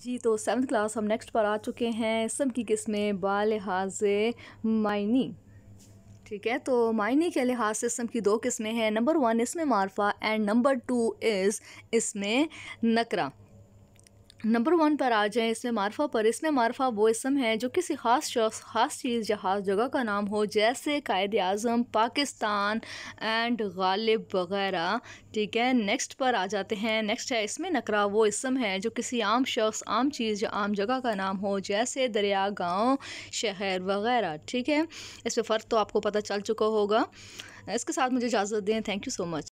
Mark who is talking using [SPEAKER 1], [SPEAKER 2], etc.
[SPEAKER 1] जी तो seventh class हम next पर आ चुके हैं सब की किस्में लिहाज मायनी ठीक है तो मायने के लिहाज से इसम की दो किस्में हैं नंबर वन इसमें मारफा एंड नंबर टू इज़ इसमें नकरा नंबर वन पर आ जाए इसमें मारफा पर इसमें मारफा वो इसम है जो किसी ख़ास शख्स ख़ास चीज़ या ख़ास जगह का नाम हो जैसे कायद अजम पाकिस्तान एंड गालिब वगैरह ठीक है नेक्स्ट पर आ जाते हैं नेक्स्ट है इसमें नकरा वो इसम है जो किसी आम शख्स आम चीज़ या आम जगह का नाम हो जैसे दरिया गाँव शहर वगैरह ठीक है इसमें फ़र्क तो आपको पता चल चुका होगा इसके साथ मुझे इजाज़त दें थैंक यू सो मच